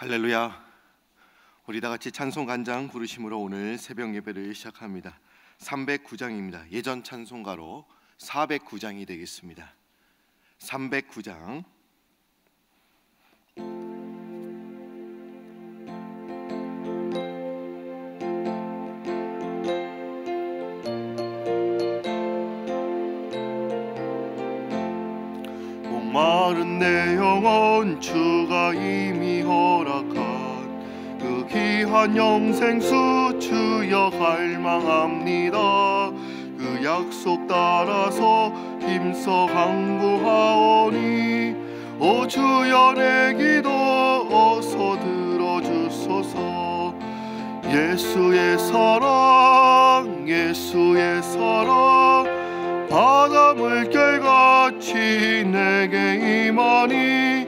할렐루야. 우리 다 같이 찬송 간장 부르심으로 오늘 새벽 예배를 시작합니다. 309장입니다. 예전 찬송가로 409장이 되겠습니다. 309장 나는 내 영혼 주가 이미 허락한 그 귀한 영생수 주여 갈망합니다 그 약속 따라서 힘써 강구하오니 오 주여 내 기도 어서 들어주소서 예수의 사랑 예수의 사랑 바다 물결과 빛이 내게 임하니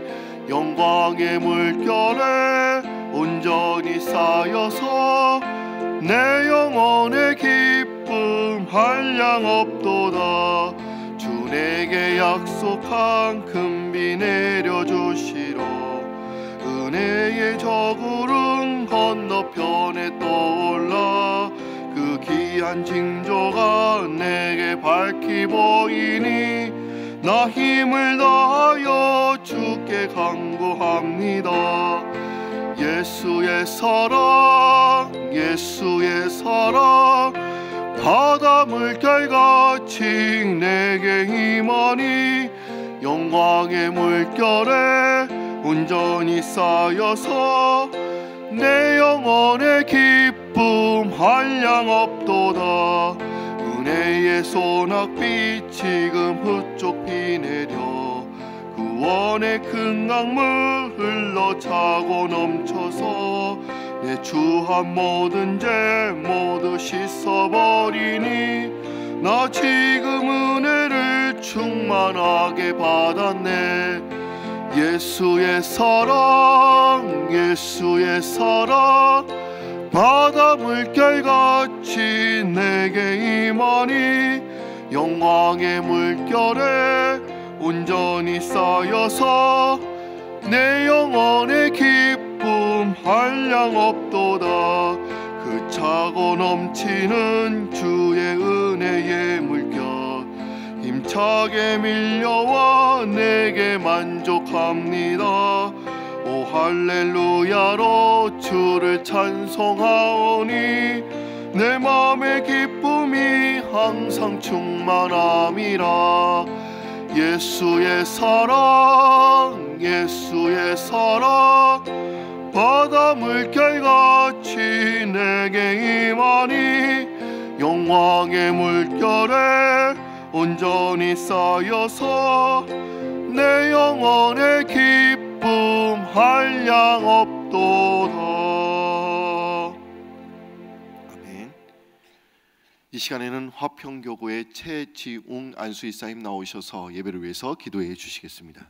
영광의 물결에 온전히 쌓여서 내 영혼의 기쁨 한량 없도다 주 내게 약속한 금비 내려주시로 은혜의 저구름 건너편에 떠올라 그 귀한 징조가 내게 밝히 보이니 나 힘을 다하여 주께 간구합니다 예수의 사랑 예수의 사랑 바다 물결같이 내게 임하니 영광의 물결에 온전히 쌓여서 내 영혼의 기쁨 한량 없도다 은혜의 소낙빛 지금 흩쪽 구원의 큰 강물 흘러 차고 넘쳐서 내 주한 모든 죄 모두 씻어버리니 나 지금 은혜를 충만하게 받았네 예수의 사랑 예수의 사랑 바다 물결같이 내게 임하니 영광의 물결에 온전히 쌓여서 내 영혼의 기쁨 한량 없도다 그 차고 넘치는 주의 은혜의 물결 힘차게 밀려와 내게 만족합니다 오 할렐루야로 주를 찬송하오니 내 마음의 기쁨이 항상 충만함이라 예수의 사랑 예수의 사랑 바다 물결같이 내게 임하니 영광의 물결에 온전히 쌓여서 내 영혼의 기쁨 한량 없도다 이 시간에는 화평교구의 최지웅 안수이사님 나오셔서 예배를 위해서 기도해 주시겠습니다.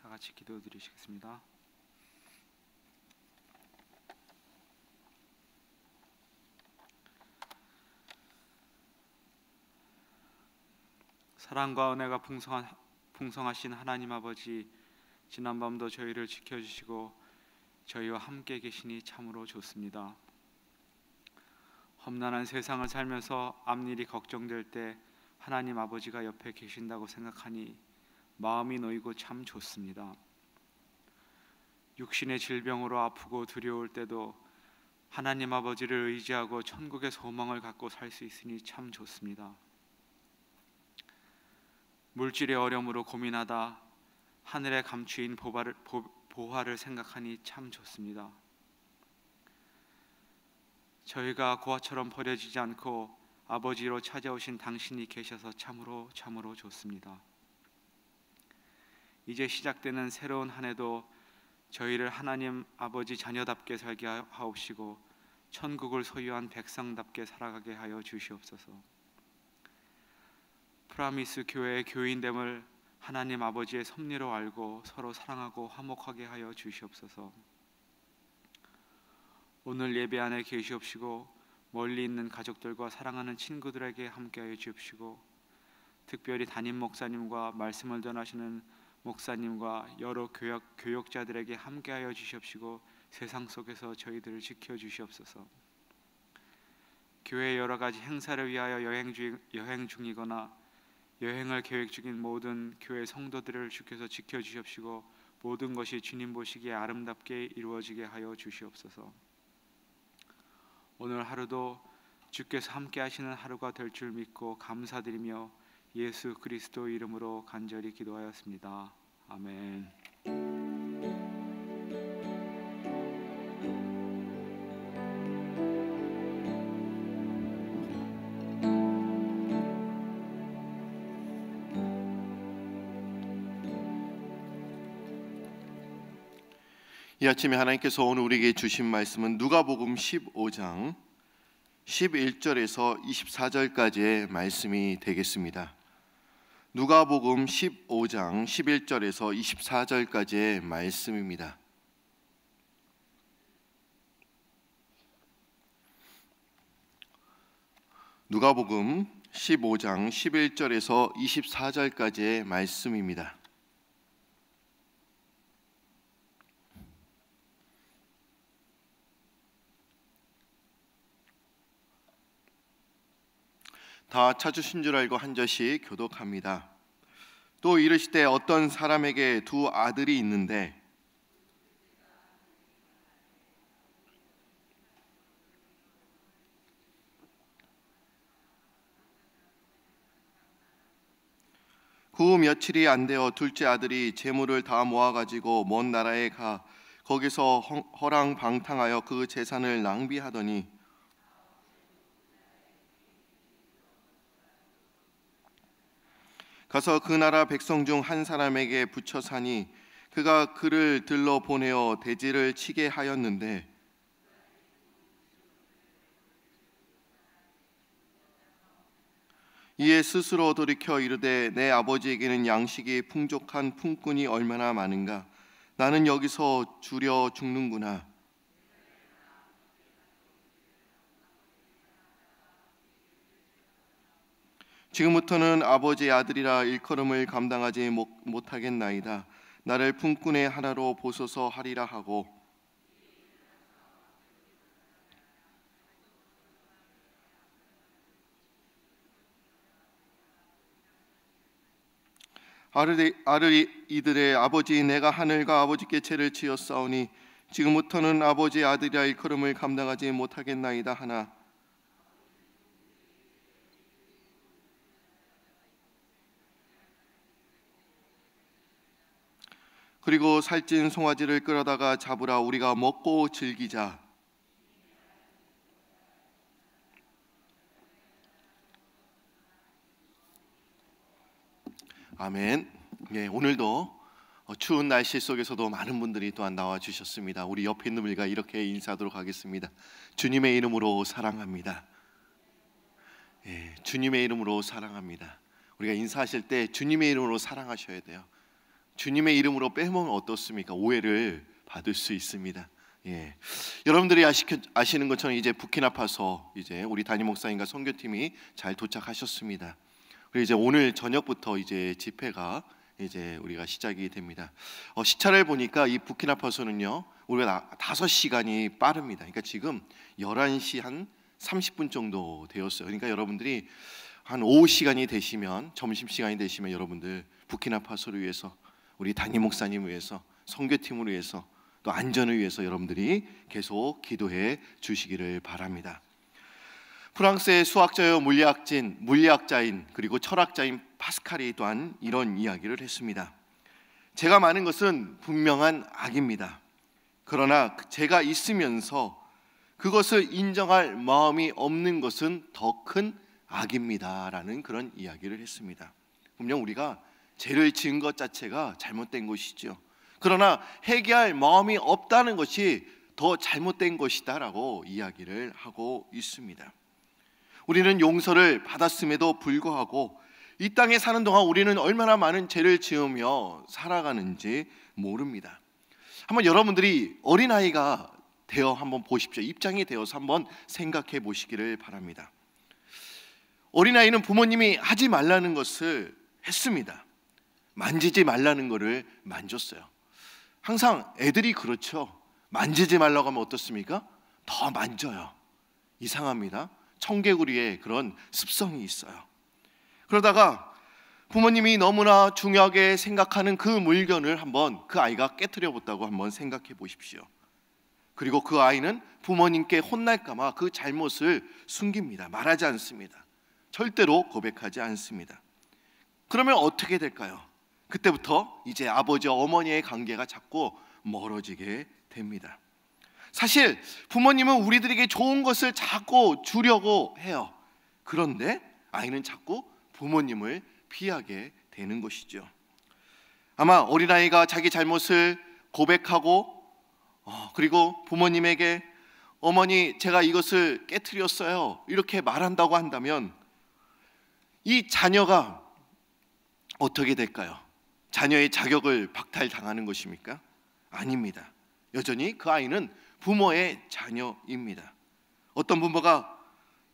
다 같이 기도 드리시겠습니다. 사랑과 은혜가 풍성한 풍성하신 하나님 아버지 지난밤도 저희를 지켜주시고 저희와 함께 계시니 참으로 좋습니다. 험난한 세상을 살면서 앞일이 걱정될 때 하나님 아버지가 옆에 계신다고 생각하니 마음이 놓이고 참 좋습니다. 육신의 질병으로 아프고 두려울 때도 하나님 아버지를 의지하고 천국의 소망을 갖고 살 수 있으니 참 좋습니다. 물질의 어려움으로 고민하다 하늘에 감추인 보바를, 보, 보화를 생각하니 참 좋습니다. 저희가 고아처럼 버려지지 않고 아버지로 찾아오신 당신이 계셔서 참으로 참으로 좋습니다. 이제 시작되는 새로운 한 해도 저희를 하나님 아버지 자녀답게 살게 하옵시고 천국을 소유한 백성답게 살아가게 하여 주시옵소서. 프라미스 교회의 교인됨을 하나님 아버지의 섭리로 알고 서로 사랑하고 화목하게 하여 주시옵소서. 오늘 예배 안에 계시옵시고 멀리 있는 가족들과 사랑하는 친구들에게 함께하여 주옵시고 특별히 담임 목사님과 말씀을 전하시는 목사님과 여러 교역, 교역자들에게 함께하여 주시옵시고 세상 속에서 저희들을 지켜 주시옵소서. 교회 여러 가지 행사를 위하여 여행, 중, 여행 중이거나 여행을 계획 중인 모든 교회 성도들을 주께서 지켜 주시옵시고 모든 것이 주님 보시기에 아름답게 이루어지게 하여 주시옵소서. 오늘 하루도 주께서 함께 하시는 하루가 될 줄 믿고 감사드리며 예수 그리스도 이름으로 간절히 기도하였습니다. 아멘. 이 아침에 하나님께서 오늘 우리에게 주신 말씀은 누가복음 15장 11절에서 24절까지의 말씀이 되겠습니다. 누가복음 15장 11절에서 24절까지의 말씀입니다. 누가복음 15장 11절에서 24절까지의 말씀입니다. 다 찾으신 줄 알고 한 절씩 교독합니다. 또 이르시되 어떤 사람에게 두 아들이 있는데 그 며칠이 안 되어 둘째 아들이 재물을 다 모아 가지고 먼 나라에 가 거기서 허랑 방탕하여 그 재산을 낭비하더니 가서 그 나라 백성 중 한 사람에게 붙여 사니 그가 그를 들러 보내어 대지를 치게 하였는데 이에 스스로 돌이켜 이르되 내 아버지에게는 양식이 풍족한 품꾼이 얼마나 많은가 나는 여기서 줄여 죽는구나 지금부터는 아버지의 아들이라 일컬음을 감당하지 못하겠나이다. 나를 품꾼의 하나로 보소서 하리라 하고 아르, 아르 이들의 아버지 내가 하늘과 아버지께 죄를 지었사오니 지금부터는 아버지의 아들이라 일컬음을 감당하지 못하겠나이다 하나 그리고 살찐 송아지를 끌어다가 잡으라 우리가 먹고 즐기자. 아멘. 예, 오늘도 어, 추운 날씨 속에서도 많은 분들이 또한 나와 주셨습니다. 우리 옆에 있는 분과 이렇게 인사하도록 하겠습니다. 주님의 이름으로 사랑합니다. 예, 주님의 이름으로 사랑합니다. 우리가 인사하실 때 주님의 이름으로 사랑하셔야 돼요. 주님의 이름으로 빼먹으면 어떻습니까? 오해를 받을 수 있습니다. 예. 여러분들이 아시는 것처럼 이제 부키나파서 이제 우리 담임 목사님과 선교팀이 잘 도착하셨습니다. 그리고 이제 오늘 저녁부터 이제 집회가 이제 우리가 시작이 됩니다. 어, 시차를 보니까 이부키나파서는요 우리가 다섯 시간이 빠릅니다. 그러니까 지금 11시 한 30분 정도 되었어요. 그러니까 여러분들이 한 오후 시간이 되시면 점심 시간이 되시면 여러분들 부키나파소를 위해서 우리 담임 목사님 을 위해서 선교팀을 위해서 또 안전을 위해서 여러분들이 계속 기도해 주시기를 바랍니다. 프랑스의 수학자여 물리학진, 물리학자인 그리고 철학자인 파스칼이 또한 이런 이야기를 했습니다. 제가 많은 것은 분명한 악입니다. 그러나 제가 있으면서 그것을 인정할 마음이 없는 것은 더 큰 악입니다라는 그런 이야기를 했습니다. 분명 우리가 죄를 지은 것 자체가 잘못된 것이죠. 그러나 회개할 마음이 없다는 것이 더 잘못된 것이다라고 이야기를 하고 있습니다. 우리는 용서를 받았음에도 불구하고 이 땅에 사는 동안 우리는 얼마나 많은 죄를 지으며 살아가는지 모릅니다. 한번 여러분들이 어린아이가 되어 한번 보십시오. 입장이 되어서 한번 생각해 보시기를 바랍니다. 어린아이는 부모님이 하지 말라는 것을 했습니다. 만지지 말라는 거를 만졌어요. 항상 애들이 그렇죠. 만지지 말라고 하면 어떻습니까? 더 만져요. 이상합니다. 청개구리의 그런 습성이 있어요. 그러다가 부모님이 너무나 중요하게 생각하는 그 물건을 한번 그 아이가 깨뜨려 봤다고 한번 생각해 보십시오. 그리고 그 아이는 부모님께 혼날까봐 그 잘못을 숨깁니다. 말하지 않습니다. 절대로 고백하지 않습니다. 그러면 어떻게 될까요? 그때부터 이제 아버지와 어머니의 관계가 자꾸 멀어지게 됩니다. 사실 부모님은 우리들에게 좋은 것을 자꾸 주려고 해요. 그런데 아이는 자꾸 부모님을 피하게 되는 것이죠. 아마 어린아이가 자기 잘못을 고백하고 어, 그리고 부모님에게 어머니 제가 이것을 깨뜨렸어요. 이렇게 말한다고 한다면 이 자녀가 어떻게 될까요? 자녀의 자격을 박탈당하는 것입니까? 아닙니다. 여전히 그 아이는 부모의 자녀입니다. 어떤 부모가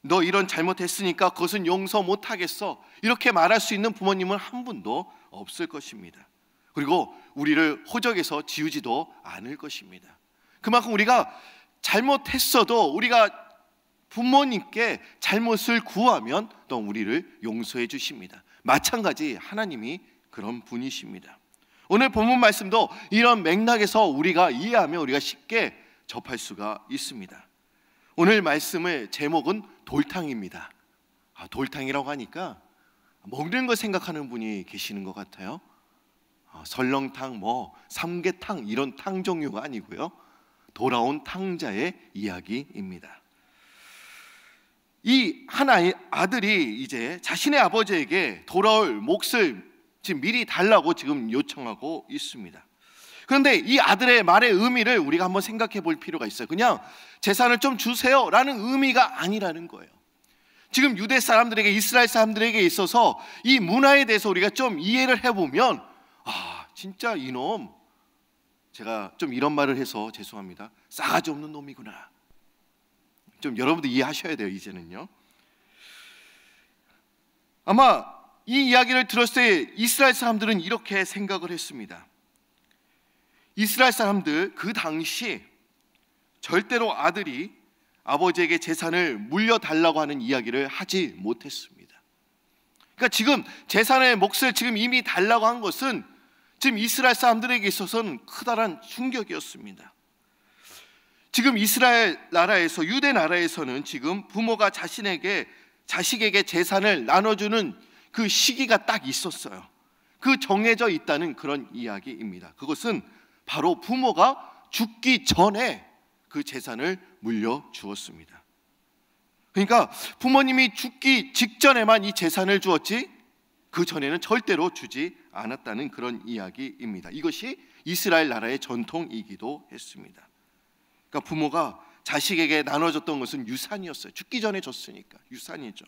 너 이런 잘못했으니까 그것은 용서 못하겠어. 이렇게 말할 수 있는 부모님은 한 분도 없을 것입니다. 그리고 우리를 호적에서 지우지도 않을 것입니다. 그만큼 우리가 잘못했어도 우리가 부모님께 잘못을 구하면 또 우리를 용서해 주십니다. 마찬가지 하나님이 그런 분이십니다. 오늘 본문 말씀도 이런 맥락에서 우리가 이해하며 우리가 쉽게 접할 수가 있습니다. 오늘 말씀의 제목은 돌탕입니다. 아, 돌탕이라고 하니까 먹는 걸 생각하는 분이 계시는 것 같아요. 아, 설렁탕, 뭐 삼계탕 이런 탕 종류가 아니고요. 돌아온 탕자의 이야기입니다. 이 하나의 아들이 이제 자신의 아버지에게 돌아올 몫을 지금 미리 달라고 지금 요청하고 있습니다. 그런데 이 아들의 말의 의미를 우리가 한번 생각해 볼 필요가 있어요. 그냥 재산을 좀 주세요 라는 의미가 아니라는 거예요. 지금 유대 사람들에게 이스라엘 사람들에게 있어서 이 문화에 대해서 우리가 좀 이해를 해보면 아 진짜 이놈 제가 좀 이런 말을 해서 죄송합니다. 싸가지 없는 놈이구나. 좀 여러분도 이해하셔야 돼요 이제는요. 아마 이 이야기를 들었을 때 이스라엘 사람들은 이렇게 생각을 했습니다. 이스라엘 사람들 그 당시 절대로 아들이 아버지에게 재산을 물려달라고 하는 이야기를 하지 못했습니다. 그러니까 지금 재산의 몫을 지금 이미 달라고 한 것은 지금 이스라엘 사람들에게 있어서는 크다란 충격이었습니다. 지금 이스라엘 나라에서 유대 나라에서는 지금 부모가 자신에게 자식에게 재산을 나눠주는 그 시기가 딱 있었어요. 그 정해져 있다는 그런 이야기입니다. 그것은 바로 부모가 죽기 전에 그 재산을 물려 주었습니다. 그러니까 부모님이 죽기 직전에만 이 재산을 주었지 그 전에는 절대로 주지 않았다는 그런 이야기입니다. 이것이 이스라엘 나라의 전통이기도 했습니다. 그러니까 부모가 자식에게 나눠줬던 것은 유산이었어요. 죽기 전에 줬으니까 유산이죠.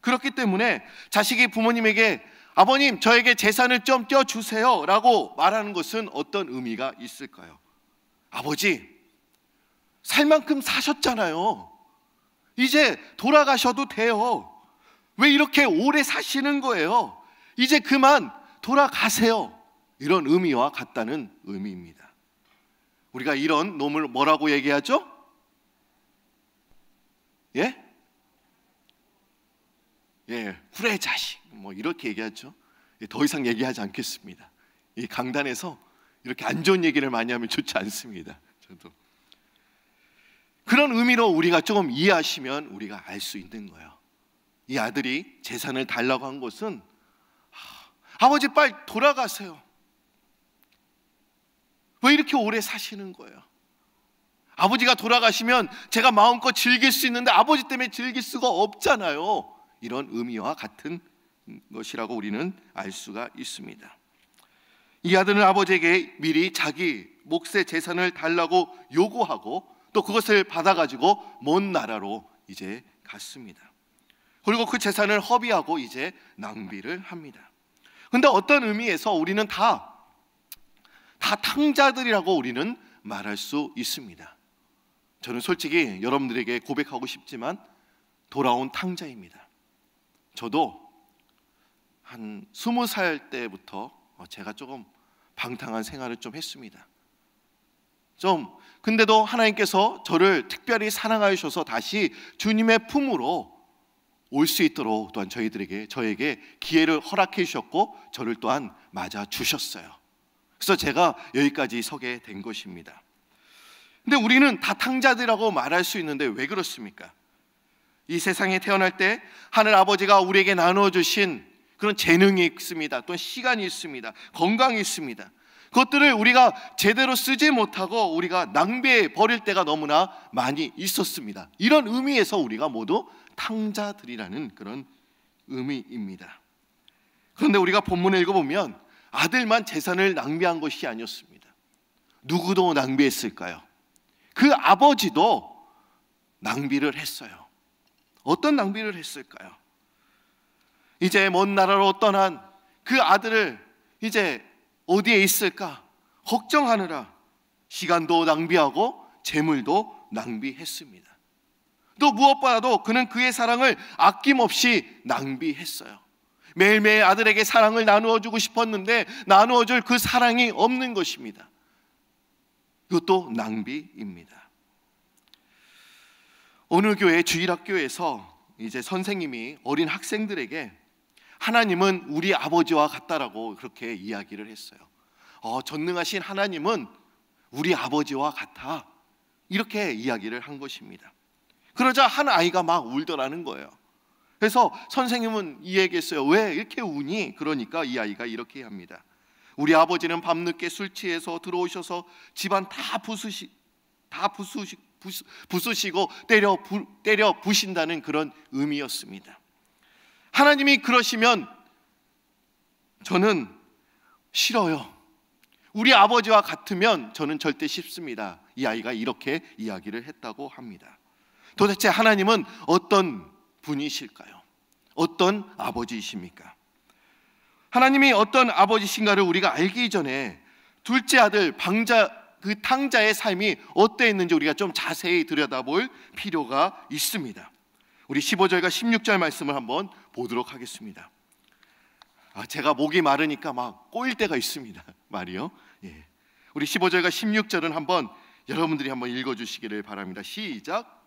그렇기 때문에 자식이 부모님에게 아버님 저에게 재산을 좀 떼어주세요 라고 말하는 것은 어떤 의미가 있을까요? 아버지 살 만큼 사셨잖아요 이제 돌아가셔도 돼요 왜 이렇게 오래 사시는 거예요? 이제 그만 돌아가세요 이런 의미와 같다는 의미입니다 우리가 이런 놈을 뭐라고 얘기하죠? 예? 예, 후레 자식 뭐 이렇게 얘기하죠. 예, 더 이상 얘기하지 않겠습니다. 이 강단에서 이렇게 안 좋은 얘기를 많이 하면 좋지 않습니다. 저도 그런 의미로 우리가 조금 이해하시면 우리가 알 수 있는 거예요. 이 아들이 재산을 달라고 한 것은 아버지 빨리 돌아가세요. 왜 이렇게 오래 사시는 거예요? 아버지가 돌아가시면 제가 마음껏 즐길 수 있는데 아버지 때문에 즐길 수가 없잖아요. 이런 의미와 같은 것이라고 우리는 알 수가 있습니다. 이 아들은 아버지에게 미리 자기 몫의 재산을 달라고 요구하고 또 그것을 받아가지고 먼 나라로 이제 갔습니다. 그리고 그 재산을 허비하고 이제 낭비를 합니다. 근데 어떤 의미에서 우리는 다, 다 탕자들이라고 우리는 말할 수 있습니다. 저는 솔직히 여러분들에게 고백하고 싶지만 돌아온 탕자입니다. 저도 한 스무 살 때부터 어, 제가 조금 방탕한 생활을 좀 했습니다. 좀 근데도 하나님께서 저를 특별히 사랑하셔서 다시 주님의 품으로 올 수 있도록 또한 저희들에게 저에게 기회를 허락해 주셨고 저를 또한 맞아 주셨어요. 그래서 제가 여기까지 서게 된 것입니다. 근데 우리는 다 탕자들이라고 말할 수 있는데 왜 그렇습니까? 이 세상에 태어날 때 하늘 아버지가 우리에게 나누어 주신 그런 재능이 있습니다. 또 시간이 있습니다. 건강이 있습니다. 그것들을 우리가 제대로 쓰지 못하고 우리가 낭비해 버릴 때가 너무나 많이 있었습니다. 이런 의미에서 우리가 모두 탕자들이라는 그런 의미입니다. 그런데 우리가 본문을 읽어보면 아들만 재산을 낭비한 것이 아니었습니다. 누구도 낭비했을까요? 그 아버지도 낭비를 했어요. 어떤 낭비를 했을까요? 이제 먼 나라로 떠난 그 아들을 이제 어디에 있을까 걱정하느라 시간도 낭비하고 재물도 낭비했습니다. 또 무엇보다도 그는 그의 사랑을 아낌없이 낭비했어요. 매일매일 아들에게 사랑을 나누어 주고 싶었는데 나누어 줄 그 사랑이 없는 것입니다. 이것도 낭비입니다. 어느 교회 주일학교에서 이제 선생님이 어린 학생들에게 하나님은 우리 아버지와 같다라고 그렇게 이야기를 했어요. 어, 전능하신 하나님은 우리 아버지와 같아. 이렇게 이야기를 한 것입니다. 그러자 한 아이가 막 울더라는 거예요. 그래서 선생님은 이 얘기했어요. 왜 이렇게 우니? 그러니까 이 아이가 이렇게 합니다. 우리 아버지는 밤늦게 술 취해서 들어오셔서 집안 다 부수시 다 부수시 부수시고 때려, 부, 때려 부신다는 그런 의미였습니다. 하나님이 그러시면 저는 싫어요. 우리 아버지와 같으면 저는 절대 쉽습니다. 이 아이가 이렇게 이야기를 했다고 합니다. 도대체 하나님은 어떤 분이실까요? 어떤 아버지이십니까? 하나님이 어떤 아버지신가를 우리가 알기 전에 둘째 아들 방자 그 탕자의 삶이 어땠는지 우리가 좀 자세히 들여다볼 필요가 있습니다. 우리 15절과 16절 말씀을 한번 보도록 하겠습니다. 아, 제가 목이 마르니까 막 꼬일 때가 있습니다. 말이요. 예. 우리 15절과 16절은 한번 여러분들이 한번 읽어 주시기를 바랍니다. 시작.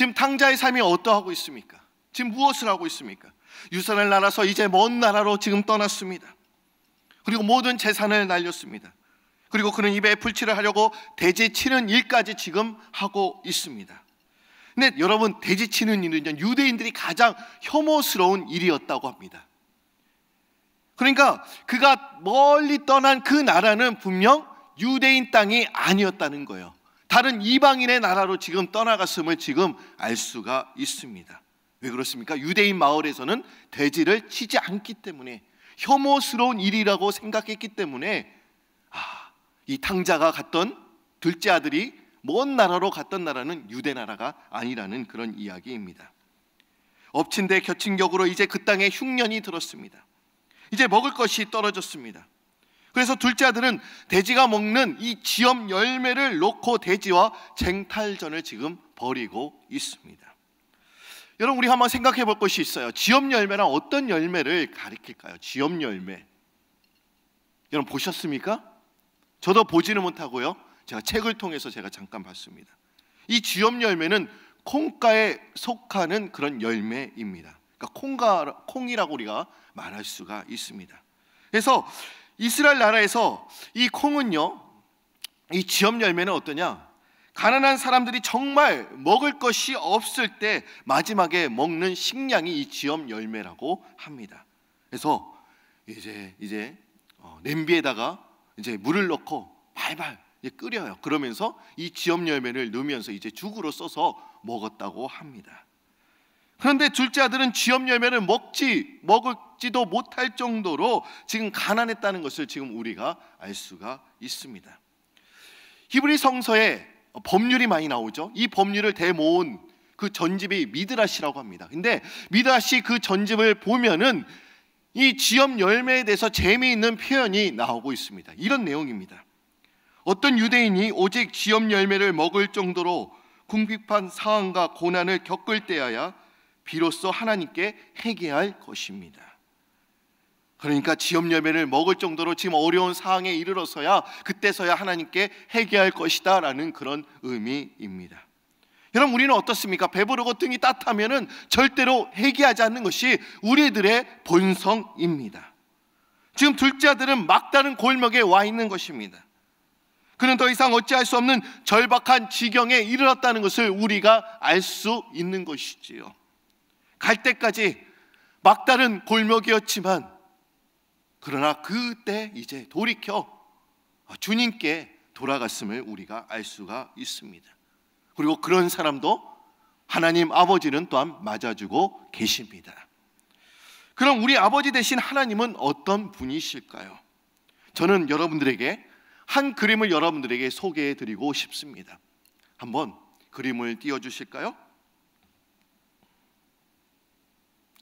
지금 탕자의 삶이 어떠하고 있습니까? 지금 무엇을 하고 있습니까? 유산을 날아서 이제 먼 나라로 지금 떠났습니다. 그리고 모든 재산을 날렸습니다. 그리고 그는 입에 풀칠을 하려고 돼지 치는 일까지 지금 하고 있습니다. 근데 여러분 돼지 치는 일은 유대인들이 가장 혐오스러운 일이었다고 합니다. 그러니까 그가 멀리 떠난 그 나라는 분명 유대인 땅이 아니었다는 거예요. 다른 이방인의 나라로 지금 떠나갔음을 지금 알 수가 있습니다. 왜 그렇습니까? 유대인 마을에서는 돼지를 치지 않기 때문에 혐오스러운 일이라고 생각했기 때문에 아, 이 탕자가 갔던 둘째 아들이 먼 나라로 갔던 나라는 유대 나라가 아니라는 그런 이야기입니다. 엎친 데 겹친 격으로 이제 그 땅에 흉년이 들었습니다. 이제 먹을 것이 떨어졌습니다. 그래서 둘째 아들은 돼지가 먹는 이 지엄 열매를 놓고 돼지와 쟁탈전을 지금 벌이고 있습니다. 여러분 우리 한번 생각해 볼 것이 있어요. 지엄 열매란 어떤 열매를 가리킬까요? 지엄 열매. 여러분 보셨습니까? 저도 보지는 못하고요. 제가 책을 통해서 제가 잠깐 봤습니다. 이 지엄 열매는 콩가에 속하는 그런 열매입니다. 그러니까 콩가 콩이라고 우리가 말할 수가 있습니다. 그래서 이스라엘 나라에서 이 콩은요, 이 지엽 열매는 어떠냐? 가난한 사람들이 정말 먹을 것이 없을 때 마지막에 먹는 식량이 이 지엽 열매라고 합니다. 그래서 이제 이제 어, 냄비에다가 이제 물을 넣고 발발 끓여요. 그러면서 이 지엽 열매를 넣으면서 이제 죽으로 써서 먹었다고 합니다. 그런데 둘째 아들은 지엽 열매를 먹지 먹을 먹지도 못할 정도로 지금 가난했다는 것을 지금 우리가 알 수가 있습니다. 히브리 성서에 법률이 많이 나오죠. 이 법률을 대모은 그 전집이 미드라시라고 합니다. 근데 미드라시 그 전집을 보면은 이 지엽 열매에 대해서 재미있는 표현이 나오고 있습니다. 이런 내용입니다. 어떤 유대인이 오직 지엽 열매를 먹을 정도로 궁핍한 상황과 고난을 겪을 때여야 비로소 하나님께 회개할 것입니다. 그러니까 지엽여배를 먹을 정도로 지금 어려운 상황에 이르러서야 그때서야 하나님께 회개할 것이다라는 그런 의미입니다. 여러분 우리는 어떻습니까? 배부르고 등이 따뜻하면은 절대로 회개하지 않는 것이 우리들의 본성입니다. 지금 둘째 아들은 막다른 골목에 와 있는 것입니다. 그는 더 이상 어찌할 수 없는 절박한 지경에 이르렀다는 것을 우리가 알 수 있는 것이지요. 갈 때까지 막다른 골목이었지만 그러나 그때 이제 돌이켜 아, 주님께 돌아갔음을 우리가 알 수가 있습니다. 그리고 그런 사람도 하나님 아버지는 또한 맞아주고 계십니다. 그럼 우리 아버지 대신 하나님은 어떤 분이실까요? 저는 여러분들에게 한 그림을 여러분들에게 소개해 드리고 싶습니다. 한번 그림을 띄워 주실까요?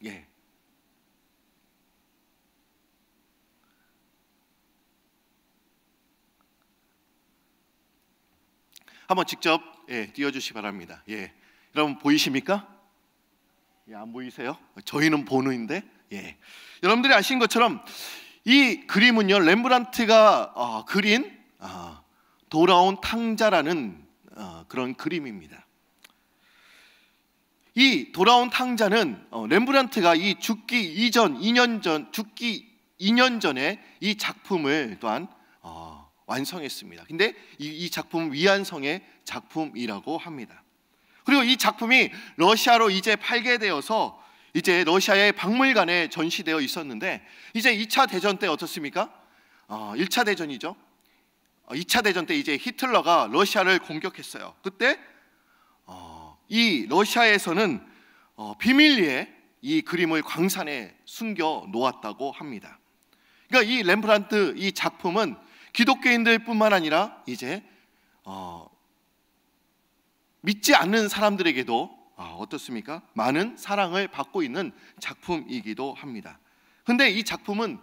예. 한번 직접 예, 띄워주시 기 바랍니다. 예, 여러분 보이십니까? 예, 안 보이세요? 저희는 보는데 예. 여러분들이 아신 것처럼 이 그림은요 렘브란트가 어, 그린 어, 돌아온 탕자라는 어, 그런 그림입니다. 이 돌아온 탕자는 어, 렘브란트가 이 죽기 이전 2년 전 죽기 2년 전에 이 작품을 또한 완성했습니다. 근데 이, 이 작품 위안성의 작품이라고 합니다. 그리고 이 작품이 러시아로 이제 팔게 되어서 이제 러시아의 박물관에 전시되어 있었는데 이제 2차 대전 때 어떻습니까? 어, 1차 대전이죠. 2차 어, 대전 때 이제 히틀러가 러시아를 공격했어요. 그때 어, 이 러시아에서는 어, 비밀리에 이 그림을 광산에 숨겨 놓았다고 합니다. 그러니까 이 렘브란트 이 작품은 기독교인들뿐만 아니라 이제 어, 믿지 않는 사람들에게도 아, 어떻습니까? 많은 사랑을 받고 있는 작품이기도 합니다. 근데 이 작품은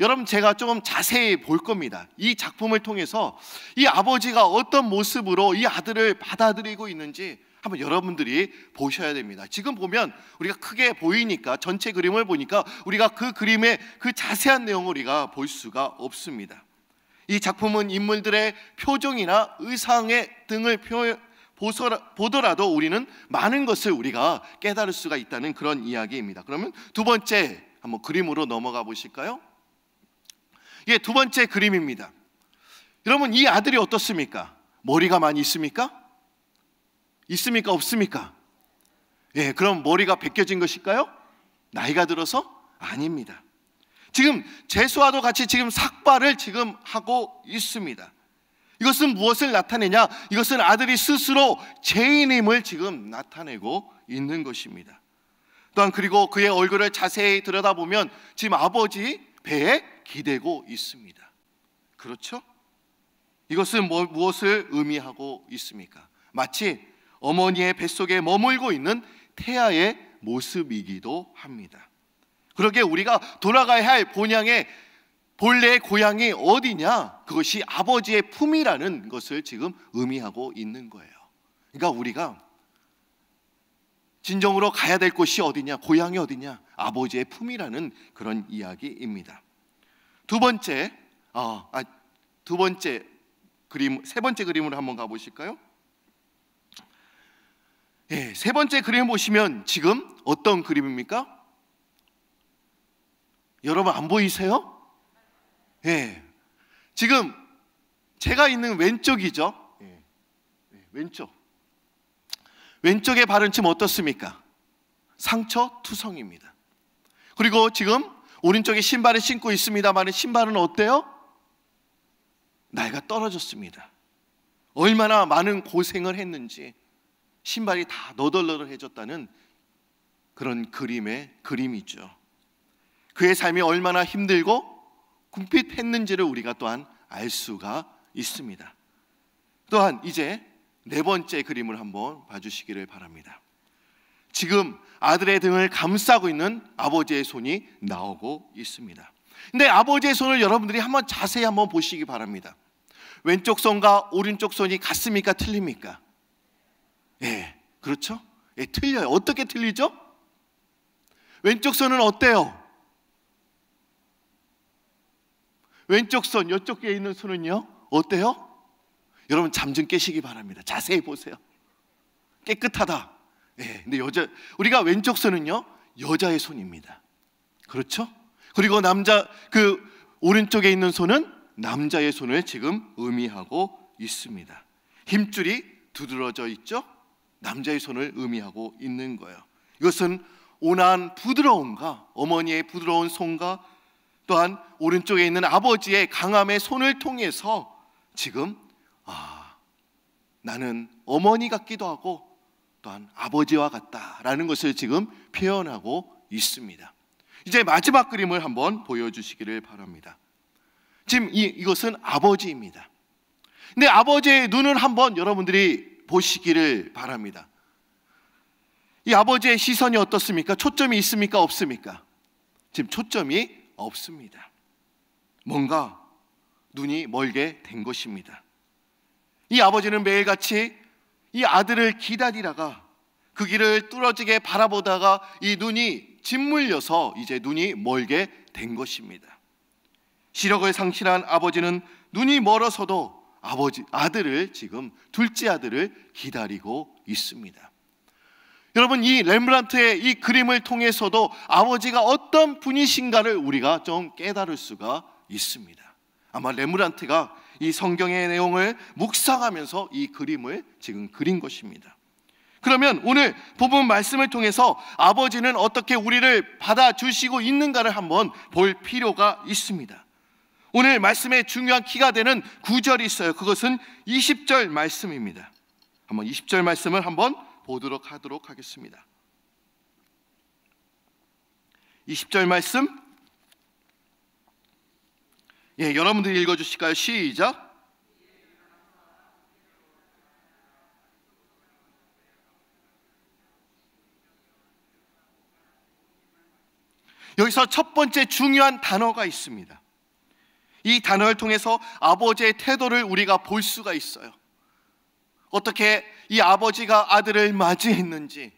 여러분 제가 조금 자세히 볼 겁니다. 이 작품을 통해서 이 아버지가 어떤 모습으로 이 아들을 받아들이고 있는지 한번 여러분들이 보셔야 됩니다. 지금 보면 우리가 크게 보이니까 전체 그림을 보니까 우리가 그 그림의 그 자세한 내용을 우리가 볼 수가 없습니다. 이 작품은 인물들의 표정이나 의상의 등을 표현, 보더라도 우리는 많은 것을 우리가 깨달을 수가 있다는 그런 이야기입니다. 그러면 두 번째 한번 그림으로 넘어가 보실까요? 예, 두 번째 그림입니다. 여러분 이 아들이 어떻습니까? 머리가 많이 있습니까? 있습니까? 없습니까? 예, 그럼 머리가 벗겨진 것일까요? 나이가 들어서 아닙니다. 지금 재수와도 같이 지금 삭발을 지금 하고 있습니다. 이것은 무엇을 나타내냐? 이것은 아들이 스스로 죄인임을 지금 나타내고 있는 것입니다. 또한 그리고 그의 얼굴을 자세히 들여다보면 지금 아버지 배에 기대고 있습니다. 그렇죠? 이것은 뭐, 무엇을 의미하고 있습니까? 마치 어머니의 뱃속에 머물고 있는 태아의 모습이기도 합니다. 그러게 우리가 돌아가야 할 본향의 본래의 고향이 어디냐? 그것이 아버지의 품이라는 것을 지금 의미하고 있는 거예요. 그러니까 우리가 진정으로 가야 될 곳이 어디냐? 고향이 어디냐? 아버지의 품이라는 그런 이야기입니다. 두 번째, 어, 아, 두 번째 그림, 세 번째 그림으로 한번 가보실까요? 예, 세 번째 그림 보시면 지금 어떤 그림입니까? 여러분 안 보이세요? 예. 지금 제가 있는 왼쪽이죠. 예. 예 왼쪽. 왼쪽의 발은 지금 어떻습니까? 상처 투성입니다. 그리고 지금 오른쪽에 신발을 신고 있습니다만 신발은 어때요? 나이가 떨어졌습니다. 얼마나 많은 고생을 했는지 신발이 다 너덜너덜해졌다는 그런 그림의 그림이죠. 그의 삶이 얼마나 힘들고 궁핍했는지를 우리가 또한 알 수가 있습니다. 또한 이제 네 번째 그림을 한번 봐주시기를 바랍니다. 지금 아들의 등을 감싸고 있는 아버지의 손이 나오고 있습니다. 근데 아버지의 손을 여러분들이 한번 자세히 한번 보시기 바랍니다. 왼쪽 손과 오른쪽 손이 같습니까? 틀립니까? 예, 그렇죠? 예, 틀려요. 어떻게 틀리죠? 왼쪽 손은 어때요? 왼쪽 손, 이쪽에 있는 손은요, 어때요? 여러분 잠 좀 깨시기 바랍니다. 자세히 보세요. 깨끗하다. 네, 근데 여자 우리가 왼쪽 손은요 여자의 손입니다. 그렇죠? 그리고 남자 그 오른쪽에 있는 손은 남자의 손을 지금 의미하고 있습니다. 힘줄이 두드러져 있죠? 남자의 손을 의미하고 있는 거예요. 이것은 온화한 부드러움과 어머니의 부드러운 손과 또한 오른쪽에 있는 아버지의 강함의 손을 통해서 지금 아, 나는 어머니 같기도 하고 또한 아버지와 같다라는 것을 지금 표현하고 있습니다. 이제 마지막 그림을 한번 보여주시기를 바랍니다. 지금 이, 이것은 아버지입니다. 근데 아버지의 눈을 한번 여러분들이 보시기를 바랍니다. 이 아버지의 시선이 어떻습니까? 초점이 있습니까? 없습니까? 지금 초점이 없습니다. 뭔가 눈이 멀게 된 것입니다. 이 아버지는 매일같이 이 아들을 기다리다가 그 길을 뚫어지게 바라보다가 이 눈이 짓물려서 이제 눈이 멀게 된 것입니다. 시력을 상실한 아버지는 눈이 멀어서도 아버지 아들을 지금 둘째 아들을 기다리고 있습니다. 여러분 이 렘브란트의 이 그림을 통해서도 아버지가 어떤 분이신가를 우리가 좀 깨달을 수가 있습니다. 아마 렘브란트가 이 성경의 내용을 묵상하면서 이 그림을 지금 그린 것입니다. 그러면 오늘 부분 말씀을 통해서 아버지는 어떻게 우리를 받아주시고 있는가를 한번 볼 필요가 있습니다. 오늘 말씀의 중요한 키가 되는 구절이 있어요. 그것은 20절 말씀입니다. 한번 20절 말씀을 한번 보도록 하도록 하겠습니다. 20절 말씀. 예, 여러분들이 읽어 주실까요? 시작. 여기서 첫 번째 중요한 단어가 있습니다. 이 단어를 통해서 아버지의 태도를 우리가 볼 수가 있어요. 어떻게 이 아버지가 아들을 맞이했는지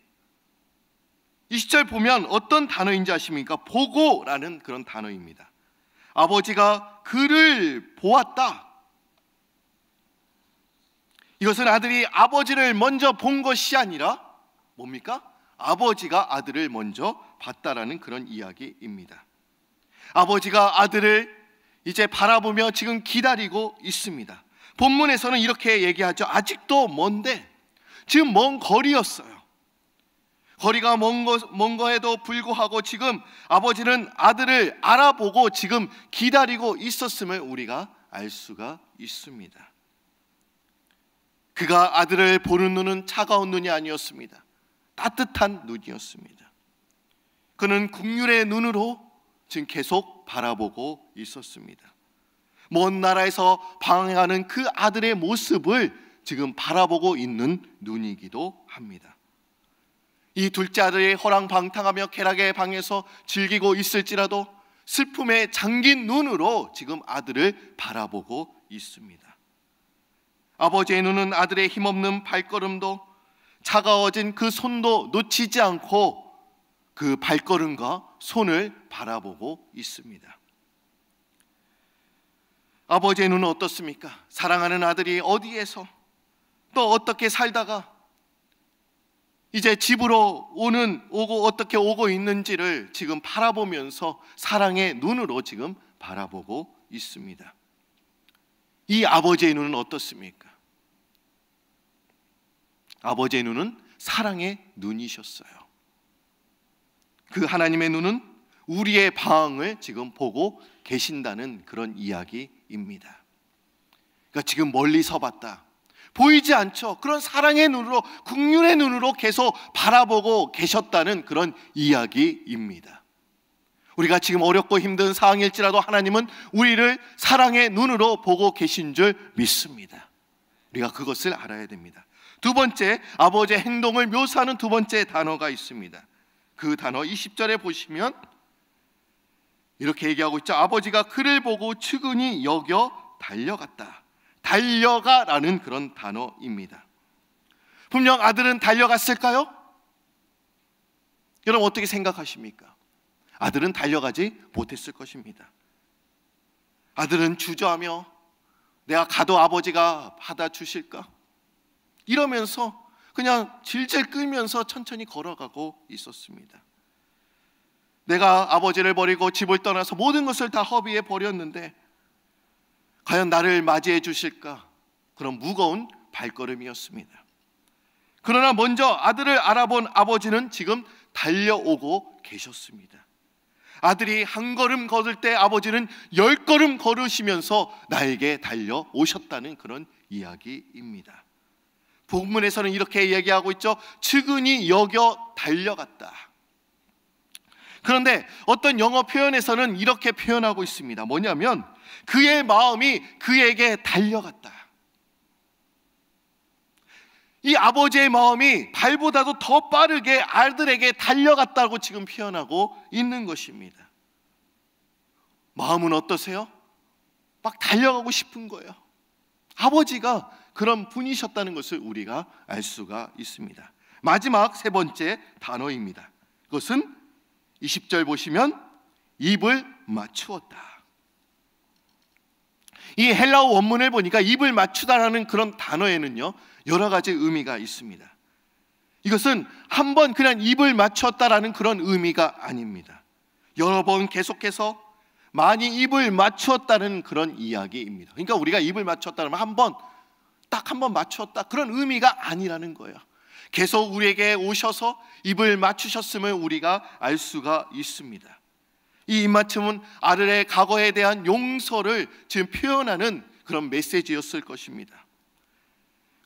이 시절 보면 어떤 단어인지 아십니까? 보고라는 그런 단어입니다. 아버지가 그를 보았다. 이것은 아들이 아버지를 먼저 본 것이 아니라 뭡니까? 아버지가 아들을 먼저 봤다라는 그런 이야기입니다. 아버지가 아들을 이제 바라보며 지금 기다리고 있습니다. 본문에서는 이렇게 얘기하죠. 아직도 먼데, 지금 먼 거리였어요. 거리가 먼, 거, 먼 거에도 불구하고 지금 아버지는 아들을 알아보고 지금 기다리고 있었음을 우리가 알 수가 있습니다. 그가 아들을 보는 눈은 차가운 눈이 아니었습니다. 따뜻한 눈이었습니다. 그는 국률의 눈으로 지금 계속 바라보고 있었습니다. 먼 나라에서 방황하는 그 아들의 모습을 지금 바라보고 있는 눈이기도 합니다. 이 둘째 아들의 허랑방탕하며 쾌락의 방에서 즐기고 있을지라도 슬픔에 잠긴 눈으로 지금 아들을 바라보고 있습니다. 아버지의 눈은 아들의 힘없는 발걸음도 차가워진 그 손도 놓치지 않고 그 발걸음과 손을 바라보고 있습니다. 아버지의 눈은 어떻습니까? 사랑하는 아들이 어디에서 또 어떻게 살다가 이제 집으로 오는 오고 어떻게 오고 있는지를 지금 바라보면서 사랑의 눈으로 지금 바라보고 있습니다. 이 아버지의 눈은 어떻습니까? 아버지의 눈은 사랑의 눈이셨어요. 그 하나님의 눈은 우리의 방황을 지금 보고 계신다는 그런 이야기 입니다 입니다. 그러니까 지금 멀리 서 봤다. 보이지 않죠. 그런 사랑의 눈으로 국률의 눈으로 계속 바라보고 계셨다는 그런 이야기입니다. 우리가 지금 어렵고 힘든 상황일지라도 하나님은 우리를 사랑의 눈으로 보고 계신 줄 믿습니다. 우리가 그것을 알아야 됩니다. 두 번째, 아버지의 행동을 묘사하는 두 번째 단어가 있습니다. 그 단어 20절에 보시면 이렇게 얘기하고 있죠. 아버지가 그를 보고 측은히 여겨 달려갔다. 달려가라는 그런 단어입니다. 분명 아들은 달려갔을까요? 여러분 어떻게 생각하십니까? 아들은 달려가지 못했을 것입니다. 아들은 주저하며 내가 가도 아버지가 받아 주실까? 이러면서 그냥 질질 끌면서 천천히 걸어가고 있었습니다. 내가 아버지를 버리고 집을 떠나서 모든 것을 다 허비해 버렸는데 과연 나를 맞이해 주실까? 그런 무거운 발걸음이었습니다. 그러나 먼저 아들을 알아본 아버지는 지금 달려오고 계셨습니다. 아들이 한 걸음 걸을 때 아버지는 열 걸음 걸으시면서 나에게 달려오셨다는 그런 이야기입니다. 복문에서는 이렇게 얘기하고 있죠. 측은히 여겨 달려갔다. 그런데 어떤 영어 표현에서는 이렇게 표현하고 있습니다. 뭐냐면 그의 마음이 그에게 달려갔다. 이 아버지의 마음이 발보다도 더 빠르게 아들에게 달려갔다고 지금 표현하고 있는 것입니다. 마음은 어떠세요? 막 달려가고 싶은 거예요. 아버지가 그런 분이셨다는 것을 우리가 알 수가 있습니다. 마지막 세 번째 단어입니다. 그것은 20절 보시면 입을 맞추었다. 이 헬라어 원문을 보니까 입을 맞추다라는 그런 단어에는요, 여러 가지 의미가 있습니다. 이것은 한 번 그냥 입을 맞췄다라는 그런 의미가 아닙니다. 여러 번 계속해서 많이 입을 맞췄다는 그런 이야기입니다. 그러니까 우리가 입을 맞췄다면 한 번, 딱 한 번 맞췄다. 그런 의미가 아니라는 거예요. 계속 우리에게 오셔서 입을 맞추셨음을 우리가 알 수가 있습니다. 이 입맞춤은 아들의 과거에 대한 용서를 지금 표현하는 그런 메시지였을 것입니다.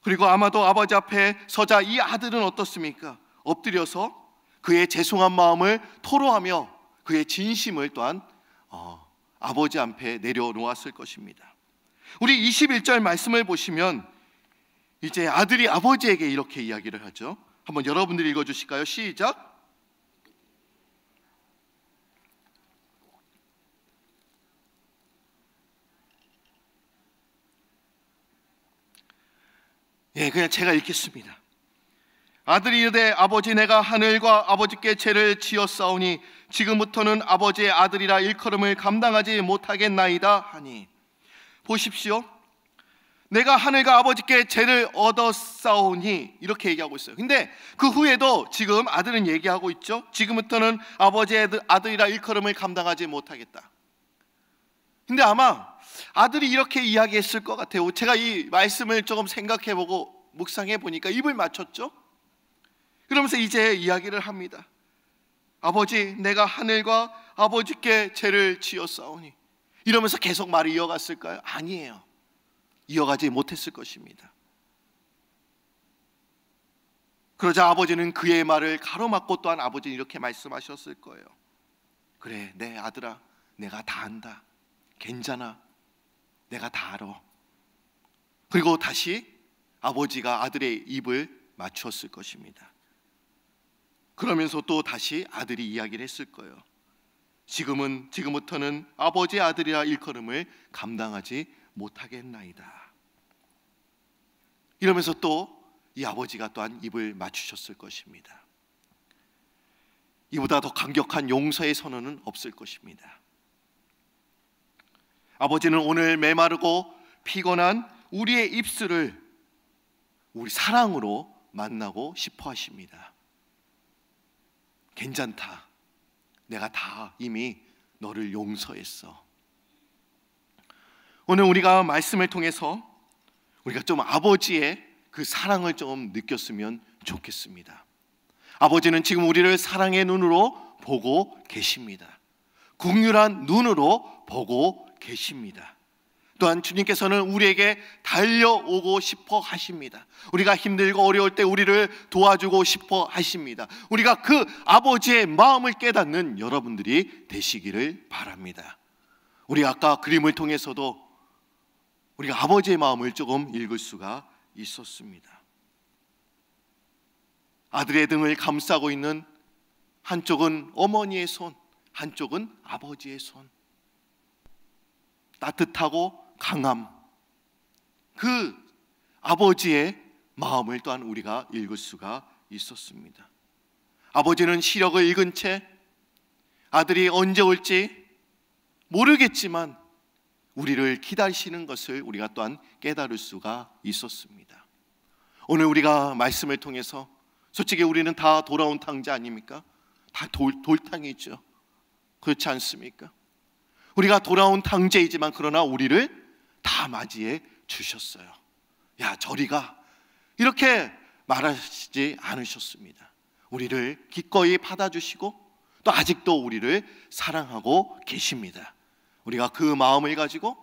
그리고 아마도 아버지 앞에 서자 이 아들은 어떻습니까? 엎드려서 그의 죄송한 마음을 토로하며 그의 진심을 또한 어, 아버지 앞에 내려놓았을 것입니다. 우리 21절 말씀을 보시면 이제 아들이 아버지에게 이렇게 이야기를 하죠. 한번 여러분들이 읽어 주실까요? 시작. 예, 그냥 제가 읽겠습니다. 아들이 이르되 아버지 내가 하늘과 아버지께 죄를 지었사오니 지금부터는 아버지의 아들이라 일컬음을 감당하지 못하겠나이다 하니 보십시오. 내가 하늘과 아버지께 죄를 얻어 싸우니 이렇게 얘기하고 있어요. 근데 그 후에도 지금 아들은 얘기하고 있죠. 지금부터는 아버지의 아들, 이라 일컬음을 감당하지 못하겠다. 근데 아마 아들이 이렇게 이야기했을 것 같아요. 제가 이 말씀을 조금 생각해보고 묵상해 보니까 입을 맞췄죠. 그러면서 이제 이야기를 합니다. 아버지, 내가 하늘과 아버지께 죄를 지어싸우니 이러면서 계속 말을 이어갔을까요? 아니에요. 이어가지 못했을 것입니다. 그러자 아버지는 그의 말을 가로막고 또한 아버지는 이렇게 말씀하셨을 거예요. 그래, 내 아들아, 내가 다 안다. 괜찮아. 내가 다 알아. 그리고 다시 아버지가 아들의 입을 맞추을 것입니다. 그러면서 또 다시 아들이 이야기를 했을 거예요. 지금은 지금부터는 아버지 아들이라 일컬음을 감당하지 못하겠나이다. 이러면서 또 이 아버지가 또한 입을 맞추셨을 것입니다. 이보다 더 강력한 용서의 선언은 없을 것입니다. 아버지는 오늘 메마르고 피곤한 우리의 입술을 우리 사랑으로 만나고 싶어 하십니다. 괜찮다. 내가 다 이미 너를 용서했어. 오늘 우리가 말씀을 통해서 우리가 좀 아버지의 그 사랑을 좀 느꼈으면 좋겠습니다. 아버지는 지금 우리를 사랑의 눈으로 보고 계십니다. 국률한 눈으로 보고 계십니다. 또한 주님께서는 우리에게 달려오고 싶어 하십니다. 우리가 힘들고 어려울 때 우리를 도와주고 싶어 하십니다. 우리가 그 아버지의 마음을 깨닫는 여러분들이 되시기를 바랍니다. 우리 아까 그림을 통해서도 우리가 아버지의 마음을 조금 읽을 수가 있었습니다. 아들의 등을 감싸고 있는 한쪽은 어머니의 손, 한쪽은 아버지의 손. 따뜻하고 강함. 그 아버지의 마음을 또한 우리가 읽을 수가 있었습니다. 아버지는 시력을 읽은 채 아들이 언제 올지 모르겠지만 우리를 기다리시는 것을 우리가 또한 깨달을 수가 있었습니다. 오늘 우리가 말씀을 통해서 솔직히 우리는 다 돌아온 탕자 아닙니까? 다 돌, 돌탕이죠. 그렇지 않습니까? 우리가 돌아온 탕제이지만 그러나 우리를 다 맞이해 주셨어요. 야, 저리가 이렇게 말하시지 않으셨습니다. 우리를 기꺼이 받아주시고 또 아직도 우리를 사랑하고 계십니다. 우리가 그 마음을 가지고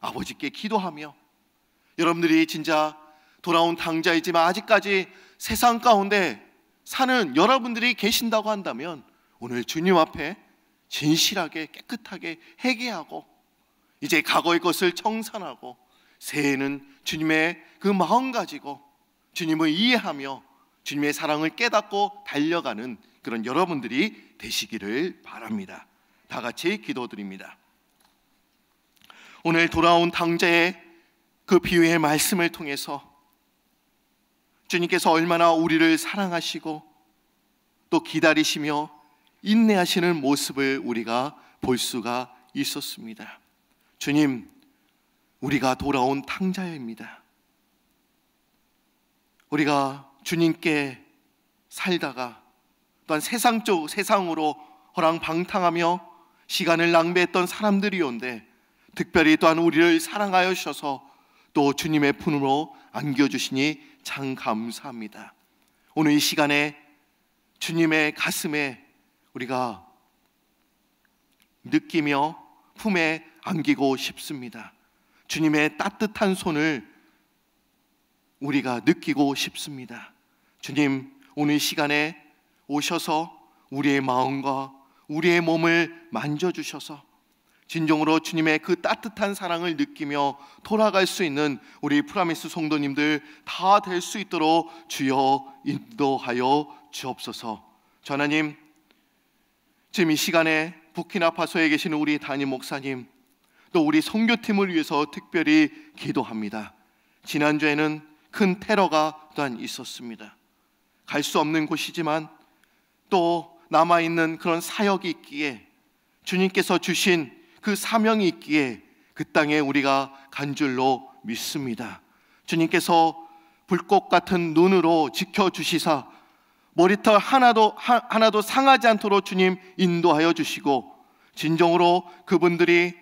아버지께 기도하며 여러분들이 진짜 돌아온 당자이지만 아직까지 세상 가운데 사는 여러분들이 계신다고 한다면 오늘 주님 앞에 진실하게 깨끗하게 회개하고 이제 과거의 것을 청산하고 새해는 주님의 그 마음 가지고 주님을 이해하며 주님의 사랑을 깨닫고 달려가는 그런 여러분들이 되시기를 바랍니다. 다 같이 기도드립니다. 오늘 돌아온 당자의 그 비유의 말씀을 통해서 주님께서 얼마나 우리를 사랑하시고 또 기다리시며 인내하시는 모습을 우리가 볼 수가 있었습니다. 주님, 우리가 돌아온 탕자입니다. 우리가 주님께 살다가 또한 세상 쪽 세상으로 허랑방탕하며 시간을 낭비했던 사람들이온데 특별히 또한 우리를 사랑하여 주셔서 또 주님의 품으로 안겨주시니 참 감사합니다. 오늘 이 시간에 주님의 가슴에 우리가 느끼며 품에 안기고 싶습니다. 주님의 따뜻한 손을 우리가 느끼고 싶습니다. 주님, 오늘 시간에 오셔서 우리의 마음과 우리의 몸을 만져주셔서 진정으로 주님의 그 따뜻한 사랑을 느끼며 돌아갈 수 있는 우리 프라미스 성도님들 다 될 수 있도록 주여 인도하여 주옵소서. 전하님 지금 이 시간에 부키나파소에 계시는 우리 담임 목사님 또 우리 선교팀을 위해서 특별히 기도합니다. 지난주에는 큰 테러가 또한 있었습니다. 갈 수 없는 곳이지만 또 남아 있는 그런 사역이 있기에 주님께서 주신 그 사명이 있기에 그 땅에 우리가 간 줄로 믿습니다. 주님께서 불꽃 같은 눈으로 지켜주시사 머리털 하나도 하, 나도 상하지 않도록 주님 인도하여 주시고 진정으로 그분들이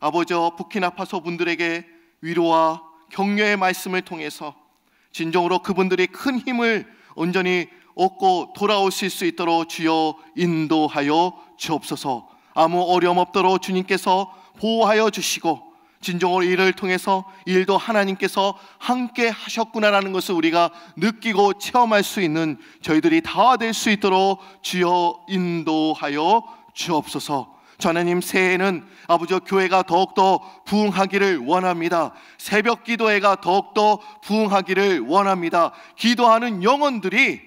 아버지 부키나파소 분들에게 위로와 격려의 말씀을 통해서 진정으로 그분들이 큰 힘을 온전히 얻고 돌아오실 수 있도록 주여 인도하여 주옵소서 아무 어려움 없도록 주님께서 보호하여 주시고 진정으로 이를 통해서 일도 하나님께서 함께 하셨구나라는 것을 우리가 느끼고 체험할 수 있는 저희들이 다 될 수 있도록 주여 인도하여 주옵소서. 전하님 새해에는 아버지 교회가 더욱더 부흥하기를 원합니다. 새벽 기도회가 더욱더 부흥하기를 원합니다. 기도하는 영혼들이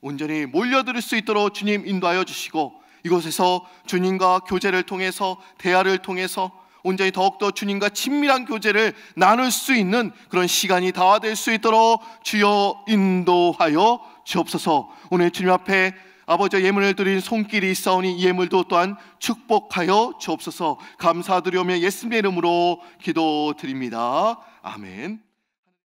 온전히 몰려들 수 있도록 주님 인도하여 주시고 이곳에서 주님과 교제를 통해서 대화를 통해서 온전히 더욱더 주님과 친밀한 교제를 나눌 수 있는 그런 시간이 다화될 수 있도록 주여 인도하여 주옵소서 오늘 주님 앞에 아버지 예물을 드린 손길이 있사오니 예물도 또한 축복하여 주옵소서 감사드리오며 예수님의 이름으로 기도드립니다 아멘